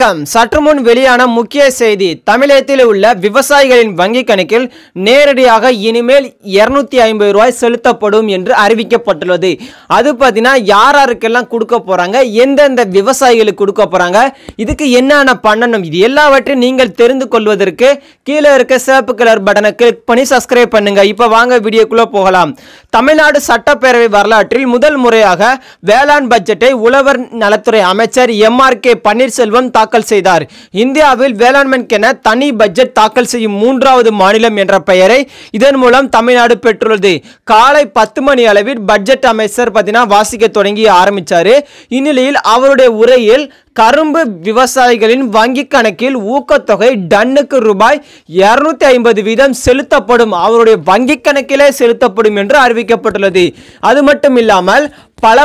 சற்றுமுன் சற்று முன் வெளியான முக்கிய செய்தி தமிழகத்தில் உள்ள விவசாயிகளின் வங்கிக் கணக்கில் நேரடியாக இனிமேல் இருநூத்தி ஐம்பது ரூபாய் செலுத்தப்படும் என்று அறிவிக்கப்பட்டுள்ளது அது பார்த்தீங்கன்னா யார் யாருக்கெல்லாம் கொடுக்க போகிறாங்க எந்தெந்த விவசாயிகளுக்கு கொடுக்க போகிறாங்க இதுக்கு என்னென்ன பண்ணணும் இது எல்லாவற்றையும் நீங்கள் தெரிந்து கொள்வதற்கு கீழே இருக்க சிவப்பு கலர் பட்டனை கிளிக் பண்ணி சப்ஸ்கிரைப் பண்ணுங்க இப்போ வாங்க வீடியோக்குள்ளே போகலாம் தமிழ்நாடு சட்டப்பேரவை வரலாற்றில் முதல் முறையாக வேளாண் பட்ஜெட்டை உழவர் நலத்துறை அமைச்சர் எம் ஆர் கே பன்னீர்செல்வம் தாக்கல் செய்தார் இந்தியாவில் வேளாண்மைக்கென தனி பட்ஜெட் தாக்கல் செய்யும் மூன்றாவது மாநிலம் என்ற பெயரை இதன் மூலம் தமிழ்நாடு பெற்றுள்ளது காலை பத்து மணி அளவில் பட்ஜெட் அமைச்சர் பார்த்தீங்கன்னா வாசிக்க தொடங்கி ஆரம்பித்தார் இந்நிலையில் அவருடைய உரையில் கரும்பு விவசாயிகளின் வங்கி கணக்கில் ஊக்கத்தொகை டன்னுக்கு ரூபாய் இருநூத்தி ஐம்பது வீதம் செலுத்தப்படும் அவருடைய வங்கி கணக்கிலே செலுத்தப்படும் என்று அறிவிக்கப்பட்டுள்ளது அது மட்டும் இல்லாமல் பல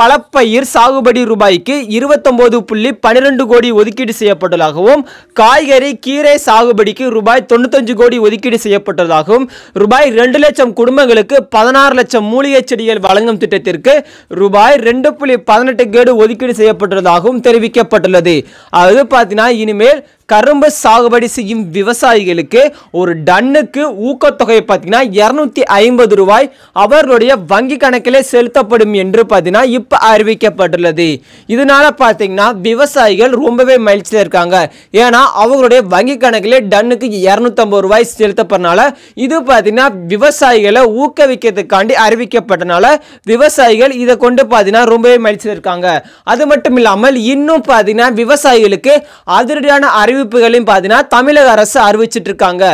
பழப்பயிர் சாகுபடி ரூபாய்க்கு இருபத்தொம்போது புள்ளி பன்னிரெண்டு கோடி ஒதுக்கீடு செய்யப்பட்டதாகவும் காய்கறி கீரை சாகுபடிக்கு ரூபாய் தொண்ணூத்தஞ்சு கோடி ஒதுக்கீடு செய்யப்பட்டதாகவும் ரூபாய் ரெண்டு லட்சம் குடும்பங்களுக்கு பதினாறு லட்சம் மூலிகை செடிகள் வழங்கும் திட்டத்திற்கு ரூபாய் ரெண்டு புள்ளி பதினெட்டு கேடு ஒதுக்கீடு செய்யப்பட்டதாகவும் தெரிவிக்கப்பட்டுள்ளது அதாவது பார்த்தீங்கன்னா இனிமேல் கரும்பு சாகுபடி செய்யும் விவசாயிகளுக்கு ஒரு டன்னுக்கு ஊக்கத்தொகை பார்த்தீங்கன்னா இரநூத்தி ஐம்பது ரூபாய் அவர்களுடைய வங்கி கணக்கிலே செலுத்தப்படும் என்று பார்த்தீங்கன்னா இப்போ அறிவிக்கப்பட்டுள்ளது இதனால பார்த்தீங்கன்னா விவசாயிகள் ரொம்பவே மகிழ்ச்சியில் இருக்காங்க ஏன்னா அவர்களுடைய வங்கி கணக்கிலே டன்னுக்கு இரநூத்தம்பது ரூபாய் செலுத்தப்படுறனால இது பார்த்தீங்கன்னா விவசாயிகளை ஊக்குவிக்கிறதுக்காண்டி அறிவிக்கப்பட்டனால விவசாயிகள் இதை கொண்டு பார்த்தீங்கன்னா ரொம்பவே மகிழ்ச்சியில் இருக்காங்க அது மட்டும் இல்லாமல் இன்னும் பார்த்தீங்கன்னா விவசாயிகளுக்கு அதிரடியான அறிவு அறிவிப்புகளையும் பார்த்தீங்கன்னா தமிழக அரசு அறிவிச்சிட்டு இருக்காங்க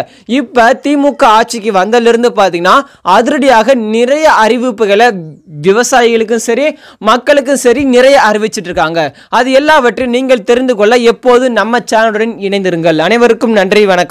இப்போ திமுக ஆட்சிக்கு வந்ததிலிருந்து பார்த்தீங்கன்னா அதிரடியாக நிறைய அறிவிப்புகளை விவசாயிகளுக்கும் சரி மக்களுக்கும் சரி நிறைய அறிவிச்சிட்டு இருக்காங்க அது எல்லாவற்றையும் நீங்கள் தெரிந்து கொள்ள எப்போதும் நம்ம சேனலுடன் இணைந்திருங்கள் அனைவருக்கும் நன்றி வணக்கம்